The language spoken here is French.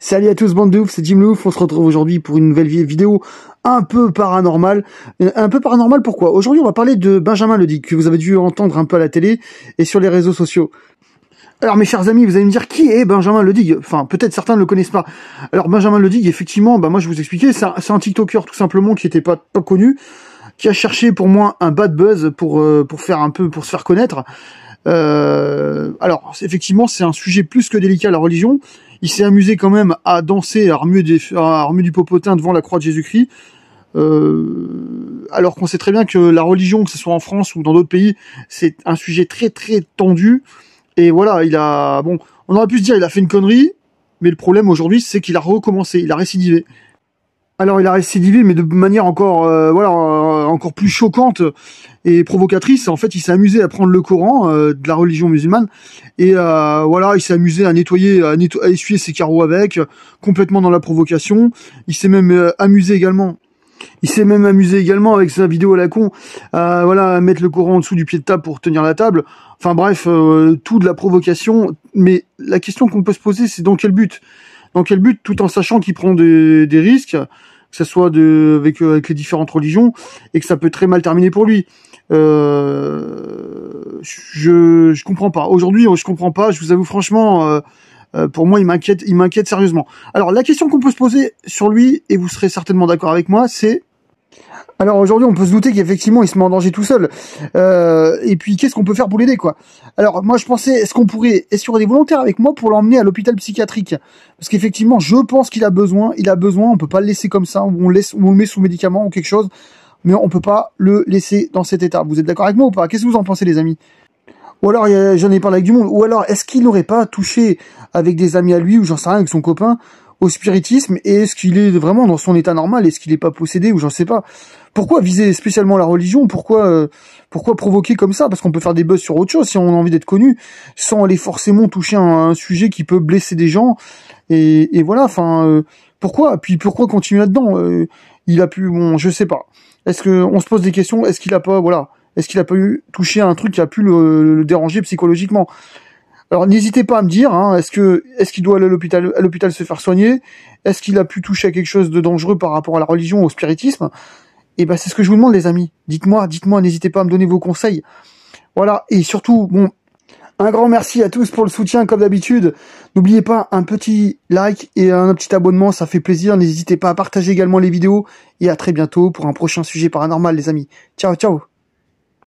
Salut à tous bande de ouf, c'est Jim Louf, on se retrouve aujourd'hui pour une nouvelle vidéo un peu paranormale. Euh, un peu paranormale pourquoi Aujourd'hui on va parler de Benjamin Ledic, que vous avez dû entendre un peu à la télé et sur les réseaux sociaux. Alors mes chers amis, vous allez me dire qui est Benjamin Ledig Enfin, peut-être certains ne le connaissent pas. Alors Benjamin Ledig, effectivement, bah moi je vous expliquais, c'est un, TikToker tout simplement qui n'était pas, connu, qui a cherché pour moi un bad buzz pour, euh, pour faire un peu, pour se faire connaître. Euh, alors effectivement, c'est un sujet plus que délicat la religion, il s'est amusé quand même à danser à remuer, du popotin devant la croix de Jésus-Christ. Euh, alors qu'on sait très bien que la religion, que ce soit en France ou dans d'autres pays, c'est un sujet très très tendu. Et voilà, il a bon, on aurait pu se dire il a fait une connerie, mais le problème aujourd'hui, c'est qu'il a recommencé, il a récidivé. Alors il a récidivé, mais de manière encore, euh, voilà, euh, encore plus choquante et provocatrice. En fait, il s'est amusé à prendre le Coran euh, de la religion musulmane et voilà, il s'est amusé à nettoyer, à, essuyer ses carreaux avec, complètement dans la provocation. Il s'est même amusé également il s'est même amusé également avec sa vidéo à la con, voilà, à mettre le courant en dessous du pied de table pour tenir la table. Enfin bref, tout de la provocation. Mais la question qu'on peut se poser, c'est dans quel but dans quel but Tout en sachant qu'il prend des, risques, que ce soit euh, avec, les différentes religions, et que ça peut très mal terminer pour lui. Euh, je je comprends pas. Aujourd'hui, je comprends pas. Je vous avoue franchement, euh, pour moi, il m'inquiète, il m'inquiète sérieusement. Alors la question qu'on peut se poser sur lui, et vous serez certainement d'accord avec moi, c'est alors aujourd'hui, on peut se douter qu'effectivement, il se met en danger tout seul. Euh, et puis, qu'est-ce qu'on peut faire pour l'aider, quoi Alors moi, je pensais, est-ce qu'on pourrait, est-ce qu'il y aurait des volontaires avec moi pour l'emmener à l'hôpital psychiatrique Parce qu'effectivement, je pense qu'il a besoin, il a besoin. On peut pas le laisser comme ça, ou on laisse, ou on le met sous médicament ou quelque chose. Mais on peut pas le laisser dans cet état. Vous êtes d'accord avec moi ou pas Qu'est-ce que vous en pensez, les amis ou alors, j'en ai parlé avec du monde. Ou alors, est-ce qu'il n'aurait pas touché avec des amis à lui, ou j'en sais rien, avec son copain, au spiritisme et est-ce qu'il est vraiment dans son état normal Est-ce qu'il est pas possédé ou j'en sais pas Pourquoi viser spécialement la religion Pourquoi euh, pourquoi provoquer comme ça Parce qu'on peut faire des buzz sur autre chose si on a envie d'être connu sans aller forcément toucher un, sujet qui peut blesser des gens et, voilà. Enfin euh, pourquoi Puis pourquoi continuer là-dedans euh, Il a pu bon je sais pas. Est-ce que on se pose des questions Est-ce qu'il a pas voilà Est-ce qu'il a pas eu touché à un truc qui a pu le déranger psychologiquement alors n'hésitez pas à me dire, hein, est-ce que est-ce qu'il doit aller à l'hôpital, à l'hôpital se faire soigner Est-ce qu'il a pu toucher à quelque chose de dangereux par rapport à la religion, ou au spiritisme Et eh ben c'est ce que je vous demande les amis. Dites-moi, dites-moi, n'hésitez pas à me donner vos conseils. Voilà, et surtout, bon, un grand merci à tous pour le soutien comme d'habitude. N'oubliez pas un petit like et un petit abonnement, ça fait plaisir. N'hésitez pas à partager également les vidéos et à très bientôt pour un prochain sujet paranormal les amis. Ciao ciao